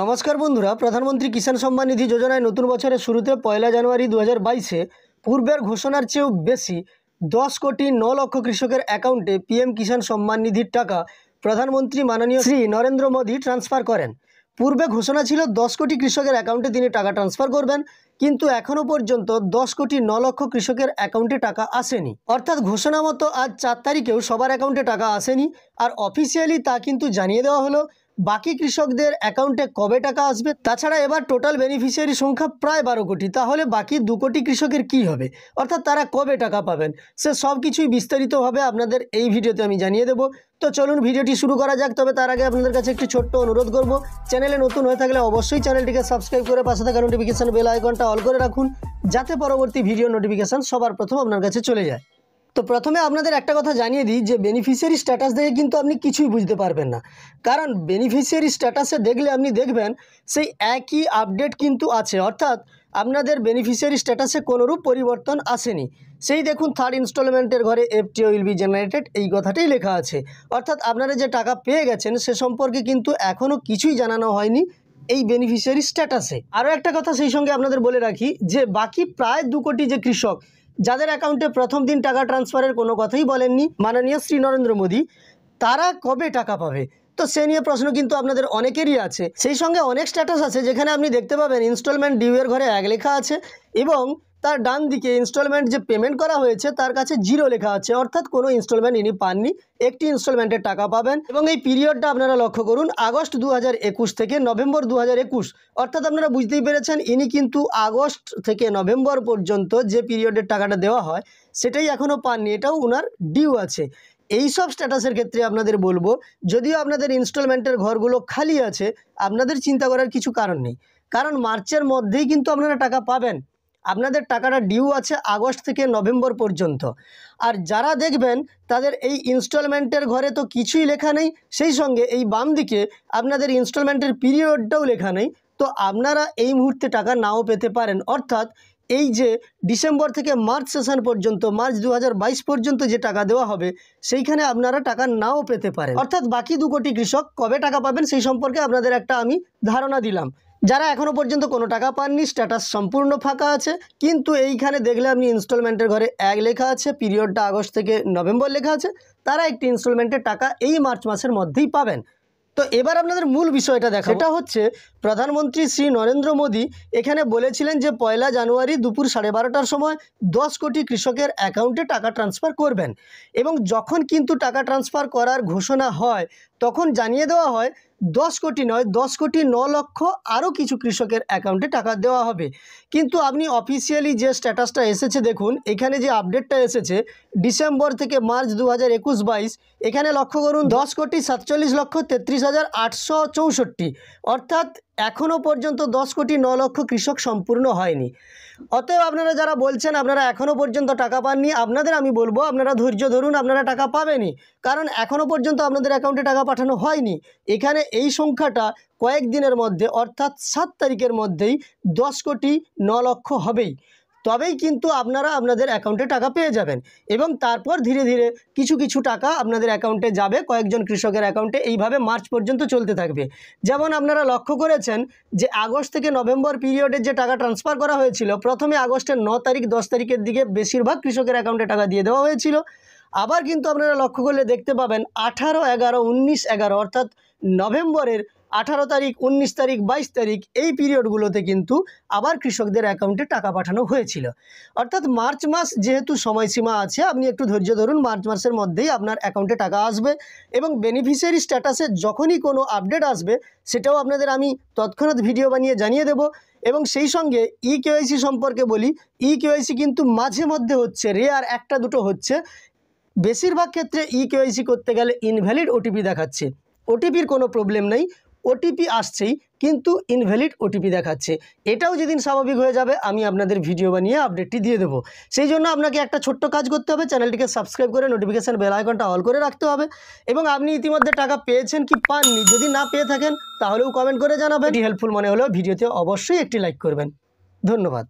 নমস্কার বন্ধুরা প্রধানমন্ত্রী কিষাণ সম্মান নিধি যোজনায় নতুন বছরের শুরুতে পয়লা জানুয়ারি দু হাজার পূর্বের ঘোষণার চেয়েও বেশি দশ কোটি ন লক্ষ কৃষকের অ্যাকাউন্টে পিএম কিষাণ সম্মান নিধির টাকা প্রধানমন্ত্রী মাননীয় শ্রী নরেন্দ্র মোদী ট্রান্সফার করেন পূর্বে ঘোষণা ছিল দশ কোটি কৃষকের অ্যাকাউন্টে তিনি টাকা ট্রান্সফার করবেন কিন্তু এখনও পর্যন্ত দশ কোটি ন লক্ষ কৃষকের অ্যাকাউন্টে টাকা আসেনি অর্থাৎ ঘোষণা মতো আজ চার তারিখেও সবার অ্যাকাউন্টে টাকা আসেনি আর অফিসিয়ালি তা কিন্তু জানিয়ে দেওয়া হলো বাকি কৃষকদের অ্যাকাউন্টে কবে টাকা আসবে তাছাড়া এবার টোটাল বেনিফিশিয়ারি সংখ্যা প্রায় বারো কোটি তাহলে বাকি দু কোটি কৃষকের কি হবে অর্থাৎ তারা কবে টাকা পাবেন সে সব কিছুই বিস্তারিতভাবে আপনাদের এই ভিডিওতে আমি জানিয়ে দেব তো চলুন ভিডিওটি শুরু করা যাক তবে তার আগে আপনাদের কাছে একটি ছোট্ট অনুরোধ করব চ্যানেলে নতুন হয়ে থাকলে অবশ্যই চ্যানেলটিকে সাবস্ক্রাইব করে পাশে থাকা নোটিফিকেশান বেল আইকনটা অল করে রাখুন যাতে পরবর্তী ভিডিও নোটিফিকেশান সবার প্রথম আপনার কাছে চলে যায় তো প্রথমে আপনাদের একটা কথা জানিয়ে দিই যে বেনিফিশিয়ারি স্ট্যাটাস দেখে কিন্তু আপনি কিছুই বুঝতে পারবেন না কারণ বেনিফিশিয়ারি স্ট্যাটাসে দেখলে আপনি দেখবেন সেই একই আপডেট কিন্তু আছে অর্থাৎ আপনাদের বেনিফিশিয়ারি স্ট্যাটাসে কোনোরূপ পরিবর্তন আসেনি সেই দেখুন থার্ড ইনস্টলমেন্টের ঘরে এফটি উইল বি জেনারেটেড এই কথাটাই লেখা আছে অর্থাৎ আপনারা যে টাকা পেয়ে গেছেন সে সম্পর্কে কিন্তু এখনও কিছুই জানানো হয়নি এই বেনিফিশিয়ারি স্ট্যাটাসে আরও একটা কথা সেই সঙ্গে আপনাদের বলে রাখি যে বাকি প্রায় দু কোটি যে কৃষক যাদের অ্যাকাউন্টে প্রথম দিন টাকা ট্রান্সফারের কোনো কথাই বলেননি মাননীয় শ্রী নরেন্দ্র মোদী তারা কবে টাকা পাবে তো সে নিয়ে প্রশ্ন কিন্তু আপনাদের অনেকেরই আছে সেই সঙ্গে অনেক স্ট্যাটাস আছে যেখানে আপনি দেখতে পাবেন ইনস্টলমেন্ট ডিউয়ের ঘরে এক লেখা আছে এবং তার ডান দিকে ইনস্টলমেন্ট যে পেমেন্ট করা হয়েছে তার কাছে জিরো লেখা আছে অর্থাৎ কোনো ইনস্টলমেন্ট ইনি পাননি একটি ইনস্টলমেন্টের টাকা পাবেন এবং এই পিরিয়ডটা আপনারা লক্ষ্য করুন আগস্ট দু থেকে নভেম্বর দু অর্থাৎ আপনারা বুঝতেই পেরেছেন ইনি কিন্তু আগস্ট থেকে নভেম্বর পর্যন্ত যে পিরিয়ডের টাকাটা দেওয়া হয় সেটাই এখনও পাননি এটাও ওনার ডিউ আছে এই সব স্ট্যাটাসের ক্ষেত্রে আপনাদের বলবো যদিও আপনাদের ইনস্টলমেন্টের ঘরগুলো খালি আছে আপনাদের চিন্তা করার কিছু কারণ নেই কারণ মার্চের মধ্যেই কিন্তু আপনারা টাকা পাবেন আপনাদের টাকাটা ডিউ আছে আগস্ট থেকে নভেম্বর পর্যন্ত আর যারা দেখবেন তাদের এই ইনস্টলমেন্টের ঘরে তো কিছুই লেখা নেই সেই সঙ্গে এই বাম দিকে আপনাদের ইনস্টলমেন্টের পিরিয়ডটাও লেখা নেই তো আপনারা এই মুহূর্তে টাকা নাও পেতে পারেন অর্থাৎ এই যে ডিসেম্বর থেকে মার্চ সেশন পর্যন্ত মার্চ দু পর্যন্ত যে টাকা দেওয়া হবে সেইখানে আপনারা টাকা নাও পেতে পারেন অর্থাৎ বাকি দু কোটি কৃষক কবে টাকা পাবেন সেই সম্পর্কে আপনাদের একটা আমি ধারণা দিলাম যারা এখনও পর্যন্ত কোনো টাকা পাননি স্ট্যাটাস সম্পূর্ণ ফাঁকা আছে কিন্তু এইখানে দেখলে আপনি ইনস্টলমেন্টের ঘরে এক লেখা আছে পিরিয়ডটা আগস্ট থেকে নভেম্বর লেখা আছে তারা একটি ইনস্টলমেন্টের টাকা এই মার্চ মাসের মধ্যেই পাবেন তো এবার আপনাদের মূল বিষয়টা দেখা এটা হচ্ছে প্রধানমন্ত্রী শ্রী নরেন্দ্র মোদী এখানে বলেছিলেন যে পয়লা জানুয়ারি দুপুর সাড়ে বারোটার সময় দশ কোটি কৃষকের অ্যাকাউন্টে টাকা ট্রান্সফার করবেন এবং যখন কিন্তু টাকা ট্রান্সফার করার ঘোষণা হয় তখন জানিয়ে দেওয়া হয় দশ কোটি নয় দশ কোটি ন লক্ষ আরও কিছু কৃষকের অ্যাকাউন্টে টাকা দেওয়া হবে কিন্তু আপনি অফিসিয়ালি যে স্ট্যাটাসটা এসেছে দেখুন এখানে যে আপডেটটা এসেছে ডিসেম্বর থেকে মার্চ দু হাজার একুশ বাইশ এখানে লক্ষ্য করুন দশ কোটি সাতচল্লিশ লক্ষ তেত্রিশ হাজার আটশো চৌষট্টি অর্থাৎ এখনও পর্যন্ত দশ কোটি ন লক্ষ কৃষক সম্পূর্ণ হয়নি অতএব আপনারা যারা বলছেন আপনারা এখনও পর্যন্ত টাকা পাননি আপনাদের আমি বলবো আপনারা ধৈর্য ধরুন আপনারা টাকা পাবেনি কারণ এখনও পর্যন্ত আপনাদের অ্যাকাউন্টে টাকা পাঠানো হয়নি এখানে এই সংখ্যাটা কয়েক দিনের মধ্যে অর্থাৎ সাত তারিখের মধ্যেই দশ কোটি ন লক্ষ হবেই তবেই কিন্তু আপনারা আপনাদের অ্যাকাউন্টে টাকা পেয়ে যাবেন এবং তারপর ধীরে ধীরে কিছু কিছু টাকা আপনাদের অ্যাকাউন্টে যাবে কয়েকজন কৃষকের অ্যাকাউন্টে এইভাবে মার্চ পর্যন্ত চলতে থাকবে যেমন আপনারা লক্ষ্য করেছেন যে আগস্ট থেকে নভেম্বর পিরিয়ডের যে টাকা ট্রান্সফার করা হয়েছিল প্রথমে আগস্টের ন তারিখ দশ তারিখের দিকে বেশিরভাগ কৃষকের অ্যাকাউন্টে টাকা দিয়ে দেওয়া হয়েছিল আবার কিন্তু আপনারা লক্ষ্য করলে দেখতে পাবেন আঠারো এগারো উনিশ এগারো অর্থাৎ নভেম্বরের আঠারো তারিখ উনিশ তারিখ বাইশ তারিখ এই পিরিয়ডগুলোতে কিন্তু আবার কৃষকদের অ্যাকাউন্টে টাকা পাঠানো হয়েছিল অর্থাৎ মার্চ মাস যেহেতু সময়সীমা আছে আপনি একটু ধৈর্য ধরুন মার্চ মাসের মধ্যেই আপনার অ্যাকাউন্টে টাকা আসবে এবং বেনিফিশিয়ারি স্ট্যাটাসে যখনই কোনো আপডেট আসবে সেটাও আপনাদের আমি তৎক্ষণাৎ ভিডিও বানিয়ে জানিয়ে দেব এবং সেই সঙ্গে ই e কেওয়াইসি সম্পর্কে বলি ই e কেওয়াইসি কিন্তু মাঝে মধ্যে হচ্ছে রেয়ার একটা দুটো হচ্ছে বেশিরভাগ ক্ষেত্রে ই e কেওয়াইসি করতে গেলে ইনভ্যালিড ওটিপি দেখাচ্ছে ওটিপির কোনো প্রবলেম নেই ওটিপি আসছেই কিন্তু ইনভ্যালিড ওটিপি দেখাচ্ছে এটাও যেদিন স্বাভাবিক হয়ে যাবে আমি আপনাদের ভিডিও বানিয়ে আপডেটটি দিয়ে দেবো সেই জন্য আপনাকে একটা ছোট্ট কাজ করতে হবে চ্যানেলটিকে সাবস্ক্রাইব করে নোটিফিকেশান বেল আইকনটা অল করে রাখতে হবে এবং আপনি ইতিমধ্যে টাকা পেয়েছেন কি পাননি যদি না পেয়ে থাকেন তাহলেও কমেন্ট করে জানাবেন হেল্পফুল মনে হলেও ভিডিওতে অবশ্যই একটি লাইক করবেন ধন্যবাদ